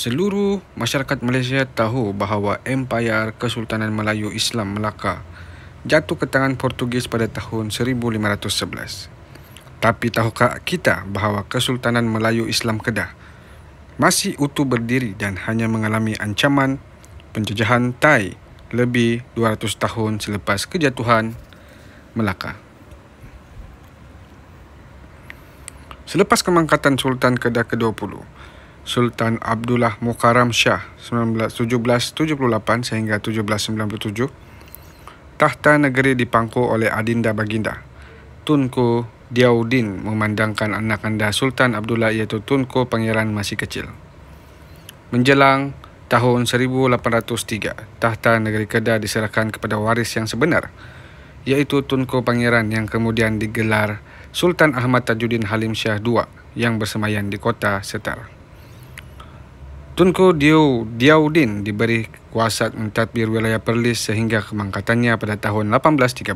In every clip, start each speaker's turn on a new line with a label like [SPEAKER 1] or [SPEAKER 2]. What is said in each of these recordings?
[SPEAKER 1] seluruh masyarakat Malaysia tahu bahawa Empayar Kesultanan Melayu Islam Melaka jatuh ke tangan Portugis pada tahun 1511. Tapi tahukah kita bahawa Kesultanan Melayu Islam Kedah masih utuh berdiri dan hanya mengalami ancaman penjajahan Thai lebih 200 tahun selepas kejatuhan Melaka. Selepas kemangkatan Sultan Kedah ke-20, Sultan Abdullah Mukarram Shah 1778 sehingga 1797 Tahta negeri dipangku oleh Adinda Baginda Tunku Diaudin memandangkan anak-anda Sultan Abdullah iaitu Tunku Pangeran masih kecil Menjelang tahun 1803 Tahta negeri Kedah diserahkan kepada waris yang sebenar iaitu Tunku Pangeran yang kemudian digelar Sultan Ahmad Tajuddin Halim Shah II yang bersemayam di kota Setar. Tunku Diu Diaudin diberi kuasa mentadbir wilayah Perlis sehingga kemangkatannya pada tahun 1813.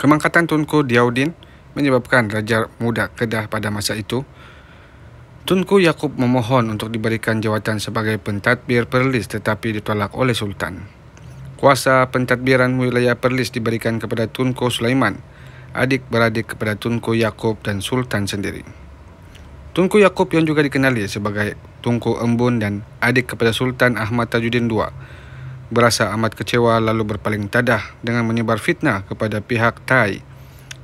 [SPEAKER 1] Kemangkatan Tunku Diaudin menyebabkan Raja Muda Kedah pada masa itu. Tunku Yakub memohon untuk diberikan jawatan sebagai pentadbir Perlis tetapi ditolak oleh Sultan. Kuasa pentadbiran wilayah Perlis diberikan kepada Tunku Sulaiman, adik-beradik kepada Tunku Yakub dan Sultan sendiri. Tunku Yakub yang juga dikenali sebagai Tunku Embun dan adik kepada Sultan Ahmad Tajuddin II berasa amat kecewa lalu berpaling tadah dengan menyebar fitnah kepada pihak Thai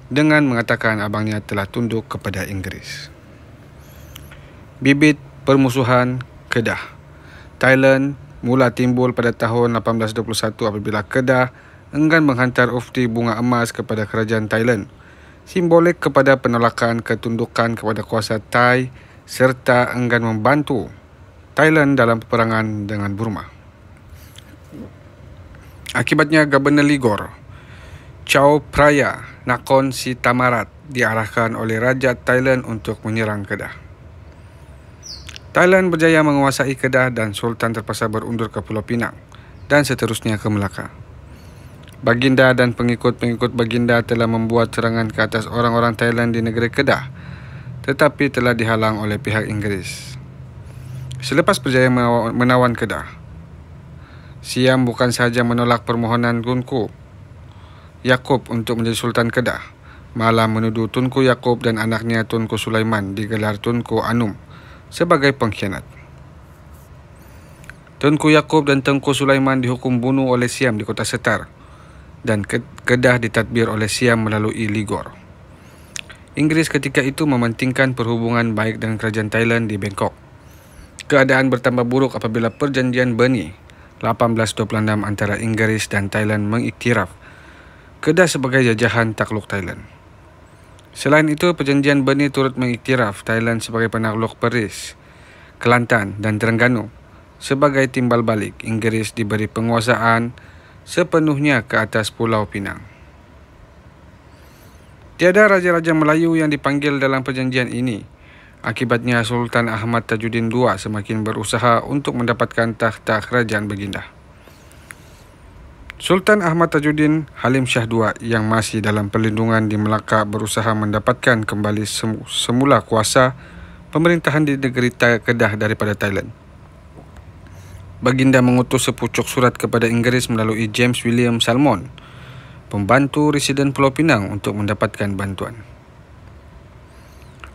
[SPEAKER 1] dengan mengatakan abangnya telah tunduk kepada Inggeris. Bibit permusuhan Kedah Thailand mula timbul pada tahun 1821 apabila Kedah enggan menghantar ufti bunga emas kepada kerajaan Thailand simbolik kepada penolakan ketundukan kepada kuasa Thai serta enggan membantu Thailand dalam peperangan dengan Burma. Akibatnya, Gubernur Ligor, Chow Praya, nakon Sitamarat diarahkan oleh Raja Thailand untuk menyerang Kedah. Thailand berjaya menguasai Kedah dan Sultan terpaksa berundur ke Pulau Pinang dan seterusnya ke Melaka. Baginda dan pengikut-pengikut baginda telah membuat serangan ke atas orang-orang Thailand di negeri Kedah tetapi telah dihalang oleh pihak Inggeris. Selepas berjaya menawan Kedah, Siam bukan sahaja menolak permohonan Tunku Yakub untuk menjadi Sultan Kedah, malah menuduh Tunku Yakub dan anaknya Tunku Sulaiman digelar Tunku Anum sebagai pengkhianat. Tunku Yakub dan Tunku Sulaiman dihukum bunuh oleh Siam di Kota Setar dan Kedah ditadbir oleh Siam melalui Ligor. Inggeris ketika itu mementingkan perhubungan baik dengan kerajaan Thailand di Bangkok. Keadaan bertambah buruk apabila perjanjian Burnie 1826 antara Inggeris dan Thailand mengiktiraf Kedah sebagai jajahan takluk Thailand. Selain itu, perjanjian Burnie turut mengiktiraf Thailand sebagai penakluk Peris, Kelantan dan Terengganu sebagai timbal balik Inggeris diberi penguasaan sepenuhnya ke atas Pulau Pinang. Tiada raja-raja Melayu yang dipanggil dalam perjanjian ini. Akibatnya Sultan Ahmad Tajuddin II semakin berusaha untuk mendapatkan takhta kerajaan baginda. Sultan Ahmad Tajuddin Halim Shah II yang masih dalam perlindungan di Melaka berusaha mendapatkan kembali semula kuasa pemerintahan di negeri Kedah daripada Thailand baginda mengutus sepucuk surat kepada Inggeris melalui James William Salmon, pembantu residen Pulau Pinang untuk mendapatkan bantuan.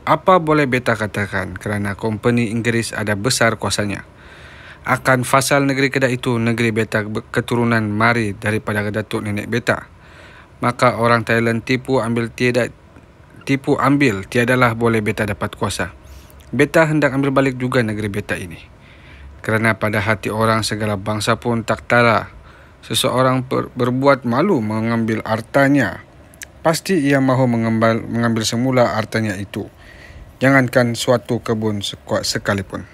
[SPEAKER 1] Apa boleh beta katakan kerana company Inggeris ada besar kuasanya. Akan fasal negeri kedah itu negeri beta keturunan mari daripada datuk nenek beta. Maka orang Thailand tipu ambil tiada tipu ambil tiadalah boleh beta dapat kuasa. Beta hendak ambil balik juga negeri beta ini kerana pada hati orang segala bangsa pun tak tara. Seseorang ber- berbuat malu mengambil artanya, Pasti ia mahu mengambil, mengambil semula artanya itu. Jangankan suatu kebun sekuat sekalipun.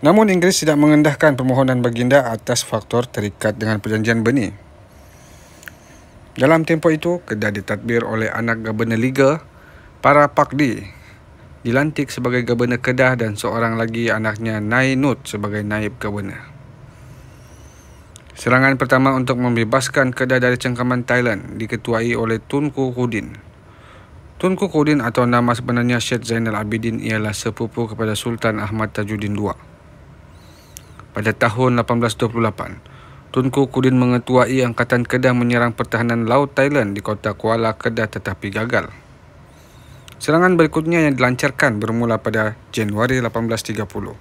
[SPEAKER 1] Namun Inggeris tidak mengendahkan permohonan baginda atas faktor terikat dengan perjanjian benih. Dalam tempoh itu, kedah ditadbir oleh anak Gubernur Liga, para pakdi dilantik sebagai Gabenor Kedah dan seorang lagi anaknya Nain Nut sebagai Naib Gabenor. Serangan pertama untuk membebaskan Kedah dari cengkaman Thailand diketuai oleh Tunku Kudin. Tunku Kudin atau nama sebenarnya Syed Zainal Abidin ialah sepupu kepada Sultan Ahmad Tajuddin II. Pada tahun 1828, Tunku Kudin mengetuai angkatan Kedah menyerang pertahanan laut Thailand di kota Kuala Kedah tetapi gagal. Serangan berikutnya yang dilancarkan bermula pada Januari 1830.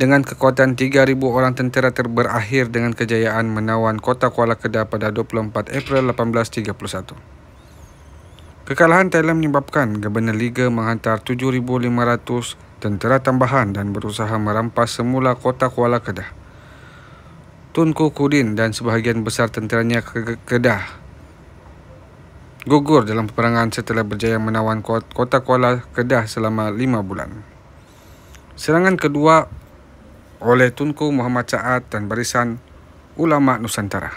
[SPEAKER 1] Dengan kekuatan 3,000 orang tentera terberakhir dengan kejayaan menawan kota Kuala Kedah pada 24 April 1831. Kekalahan Thailand menyebabkan Gubernur Liga menghantar 7,500 tentera tambahan dan berusaha merampas semula kota Kuala Kedah. Tunku Kudin dan sebahagian besar tenteranya ke Kedah gugur dalam peperangan setelah berjaya menawan kota Kuala Kedah selama lima bulan. Serangan kedua oleh Tunku Muhammad Sa'ad dan barisan Ulama Nusantara.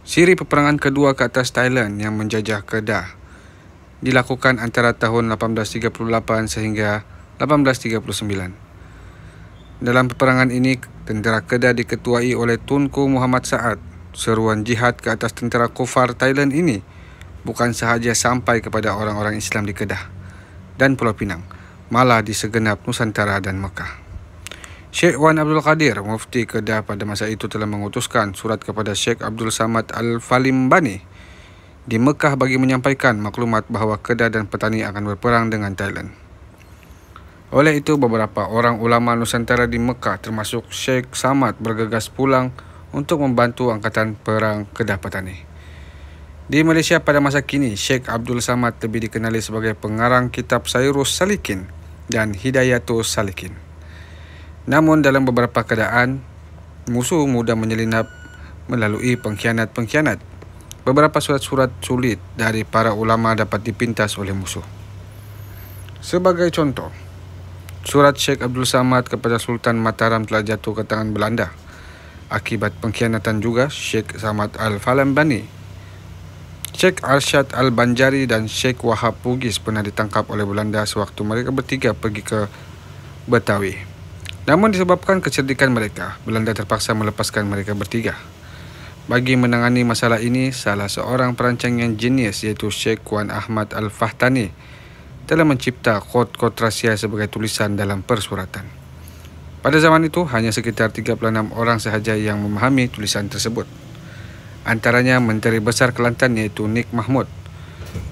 [SPEAKER 1] Siri peperangan kedua ke atas Thailand yang menjajah Kedah dilakukan antara tahun 1838 sehingga 1839. Dalam peperangan ini, tentera Kedah diketuai oleh Tunku Muhammad Sa'ad seruan jihad ke atas tentera kufar Thailand ini bukan sahaja sampai kepada orang-orang Islam di Kedah dan Pulau Pinang, malah di segenap Nusantara dan Mekah. Sheikh Wan Abdul Qadir, mufti Kedah pada masa itu telah mengutuskan surat kepada Sheikh Abdul Samad al Falimbani di Mekah bagi menyampaikan maklumat bahawa Kedah dan petani akan berperang dengan Thailand. Oleh itu, beberapa orang ulama Nusantara di Mekah termasuk Sheikh Samad bergegas pulang untuk membantu Angkatan Perang kedapatan Petani. Di Malaysia pada masa kini, Sheikh Abdul Samad lebih dikenali sebagai pengarang kitab Sayyidus Salikin dan Hidayatul Salikin. Namun dalam beberapa keadaan, musuh mudah menyelinap melalui pengkhianat-pengkhianat. Beberapa surat-surat sulit dari para ulama dapat dipintas oleh musuh. Sebagai contoh, surat Sheikh Abdul Samad kepada Sultan Mataram telah jatuh ke tangan Belanda akibat pengkhianatan juga Sheikh Samad Al-Falambani. Sheikh Arshad Al-Banjari dan Sheikh Wahab Bugis pernah ditangkap oleh Belanda sewaktu mereka bertiga pergi ke Betawi. Namun disebabkan kecerdikan mereka, Belanda terpaksa melepaskan mereka bertiga. Bagi menangani masalah ini, salah seorang perancang yang jenius iaitu Sheikh Wan Ahmad Al-Fahtani telah mencipta kod-kod rahsia sebagai tulisan dalam persuratan. Pada zaman itu, hanya sekitar 36 orang sahaja yang memahami tulisan tersebut. Antaranya Menteri Besar Kelantan iaitu Nik Mahmud.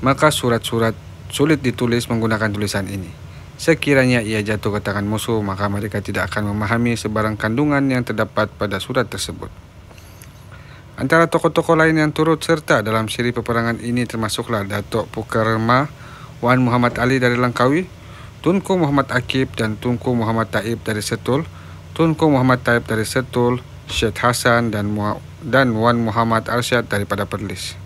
[SPEAKER 1] Maka surat-surat sulit ditulis menggunakan tulisan ini. Sekiranya ia jatuh ke tangan musuh, maka mereka tidak akan memahami sebarang kandungan yang terdapat pada surat tersebut. Antara tokoh-tokoh lain yang turut serta dalam siri peperangan ini termasuklah Datuk Pukerma Wan Muhammad Ali dari Langkawi, Tunku Muhammad Akib dan Tunku Muhammad Taib dari Setul, Tunku Muhammad Taib dari Setul, Syed Hasan dan dan Wan Muhammad Arsyad daripada Perlis.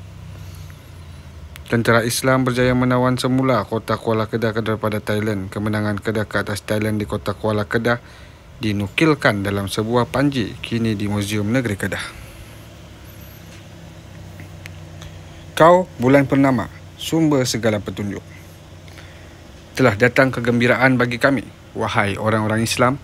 [SPEAKER 1] Tentera Islam berjaya menawan semula kota Kuala Kedah daripada Thailand. Kemenangan Kedah ke atas Thailand di kota Kuala Kedah dinukilkan dalam sebuah panji kini di Museum Negeri Kedah. Kau bulan purnama, sumber segala petunjuk telah datang kegembiraan bagi kami. Wahai orang-orang Islam,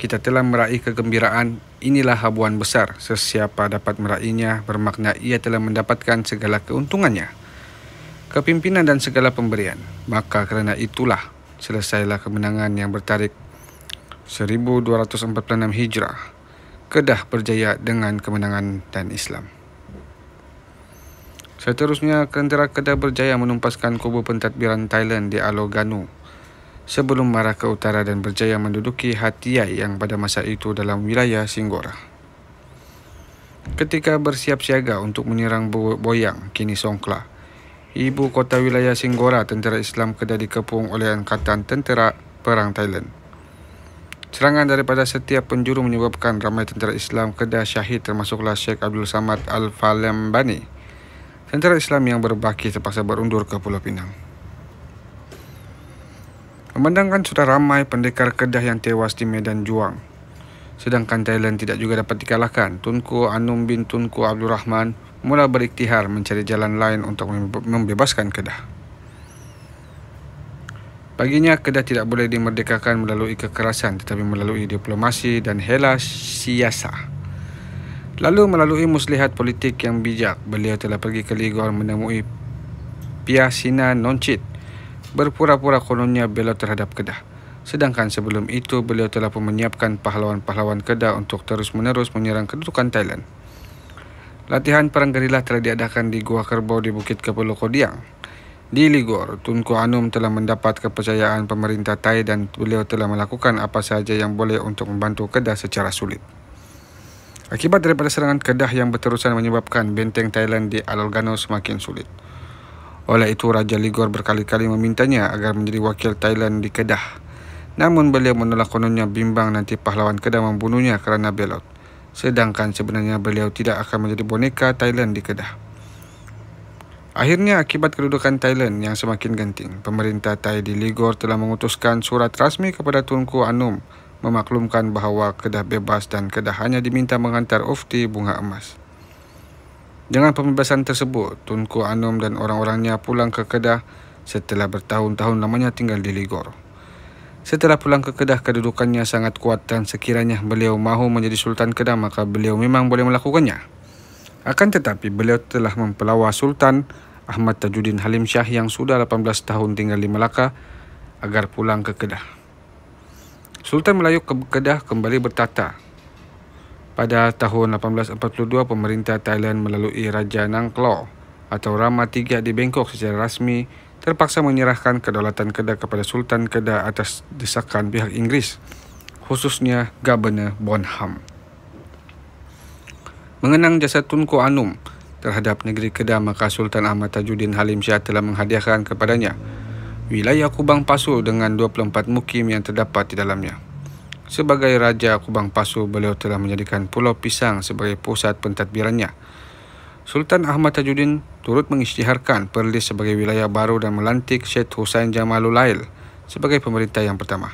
[SPEAKER 1] kita telah meraih kegembiraan, inilah habuan besar. Sesiapa dapat meraihnya, bermakna ia telah mendapatkan segala keuntungannya. Kepimpinan dan segala pemberian. Maka kerana itulah, selesailah kemenangan yang bertarik 1246 Hijrah. Kedah berjaya dengan kemenangan dan Islam. Seterusnya, kendera Kedah berjaya menumpaskan kubu pentadbiran Thailand di Alor Aloganu sebelum marah ke utara dan berjaya menduduki Hatiai yang pada masa itu dalam wilayah Singora. Ketika bersiap-siaga untuk menyerang Boyang, kini Songkla, ibu kota wilayah Singora tentera Islam kedah dikepung oleh Angkatan Tentera Perang Thailand. Serangan daripada setiap penjuru menyebabkan ramai tentera Islam kedah syahid termasuklah Sheikh Abdul Samad Al-Falambani tentera Islam yang berbaki terpaksa berundur ke Pulau Pinang. Memandangkan sudah ramai pendekar Kedah yang tewas di medan juang, sedangkan Thailand tidak juga dapat dikalahkan, Tunku Anum bin Tunku Abdul Rahman mula beriktihar mencari jalan lain untuk membebaskan Kedah. Baginya, Kedah tidak boleh dimerdekakan melalui kekerasan tetapi melalui diplomasi dan helas siasah. Lalu melalui muslihat politik yang bijak, beliau telah pergi ke Ligor menemui Piasina Noncit berpura-pura kononnya bela terhadap Kedah. Sedangkan sebelum itu, beliau telah pun menyiapkan pahlawan-pahlawan Kedah untuk terus-menerus menyerang kedudukan Thailand. Latihan perang gerilah telah diadakan di Gua Kerbau di Bukit Kepulau Kodiang. Di Ligor, Tunku Anum telah mendapat kepercayaan pemerintah Thai dan beliau telah melakukan apa sahaja yang boleh untuk membantu Kedah secara sulit. Akibat daripada serangan Kedah yang berterusan menyebabkan benteng Thailand di Alorgano semakin sulit. Oleh itu, Raja Ligor berkali-kali memintanya agar menjadi wakil Thailand di Kedah. Namun beliau menolak kononnya bimbang nanti pahlawan Kedah membunuhnya kerana belot. Sedangkan sebenarnya beliau tidak akan menjadi boneka Thailand di Kedah. Akhirnya akibat kedudukan Thailand yang semakin genting, pemerintah Thai di Ligor telah mengutuskan surat rasmi kepada Tunku Anum memaklumkan bahawa Kedah bebas dan Kedah hanya diminta mengantar ufti bunga emas. Dengan pembebasan tersebut, Tunku Anum dan orang-orangnya pulang ke Kedah setelah bertahun-tahun lamanya tinggal di Ligor. Setelah pulang ke Kedah, kedudukannya sangat kuat dan sekiranya beliau mahu menjadi Sultan Kedah, maka beliau memang boleh melakukannya. Akan tetapi, beliau telah mempelawa Sultan Ahmad Tajuddin Halim Shah yang sudah 18 tahun tinggal di Melaka agar pulang ke Kedah. Sultan Melayu ke Kedah kembali bertata. Pada tahun 1842, pemerintah Thailand melalui Raja Nangklaw atau Rama III di Bangkok secara rasmi terpaksa menyerahkan kedaulatan Kedah kepada Sultan Kedah atas desakan pihak Inggris, khususnya Governor Bonham. Mengenang jasa Tunku Anum terhadap negeri Kedah, maka Sultan Ahmad Tajuddin Halim Shah telah menghadiahkan kepadanya wilayah Kubang Pasu dengan 24 mukim yang terdapat di dalamnya. Sebagai Raja Kubang Pasu, beliau telah menjadikan Pulau Pisang sebagai pusat pentadbirannya. Sultan Ahmad Tajuddin turut mengisytiharkan Perlis sebagai wilayah baru dan melantik Syed Hussein Jamalul Lail sebagai pemerintah yang pertama.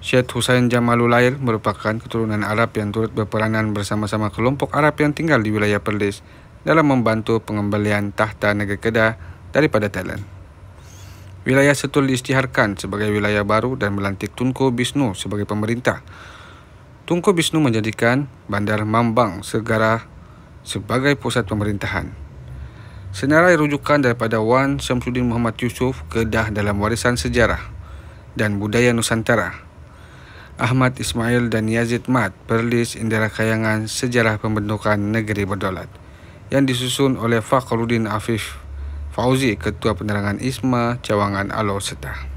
[SPEAKER 1] Syed Hussein Jamalul Lail merupakan keturunan Arab yang turut berperanan bersama-sama kelompok Arab yang tinggal di wilayah Perlis dalam membantu pengembalian tahta negeri Kedah daripada Thailand. Wilayah Setul diistiharkan sebagai wilayah baru dan melantik Tunku Bisnu sebagai pemerintah. Tunku Bisnu menjadikan Bandar Mambang Segara sebagai pusat pemerintahan. Senarai rujukan daripada Wan Syamsuddin Muhammad Yusuf Kedah dalam warisan sejarah dan budaya Nusantara. Ahmad Ismail dan Yazid Mat Perlis Indera Kayangan Sejarah Pembentukan Negeri Berdaulat yang disusun oleh Fakhruddin Afif Fauzi, Ketua Penerangan ISMA, Cawangan Alor Setah.